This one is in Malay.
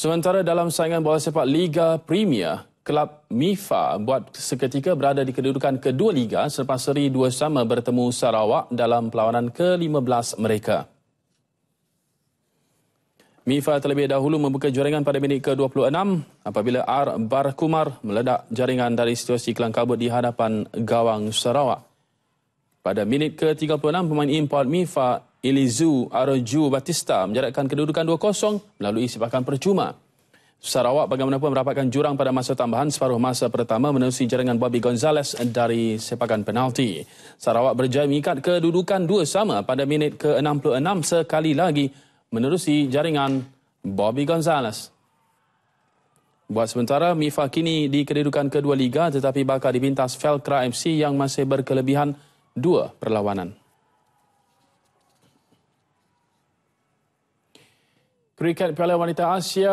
Sementara dalam saingan bola sepak Liga Premier, Kelab MIFA buat seketika berada di kedudukan kedua Liga selepas seri dua sama bertemu Sarawak dalam perlawanan ke-15 mereka. MIFA terlebih dahulu membuka jaringan pada minit ke-26 apabila R. Barkumar meledak jaringan dari situasi kelangkabut di hadapan gawang Sarawak. Pada minit ke-36, pemain import Mifa Ilizu Arju Batista menjadikan kedudukan 2-0 melalui sepakan percuma. Sarawak bagaimanapun merapatkan jurang pada masa tambahan separuh masa pertama menerusi jaringan Bobby Gonzalez dari sepakan penalti. Sarawak berjaya mengikat kedudukan dua sama pada minit ke-66 sekali lagi menerusi jaringan Bobby Gonzalez. Buat sementara, Mifa kini di kedudukan kedua liga tetapi bakal dipintas Felcra MC yang masih berkelebihan dua perlawanan. Kriket Piala Wanita Asia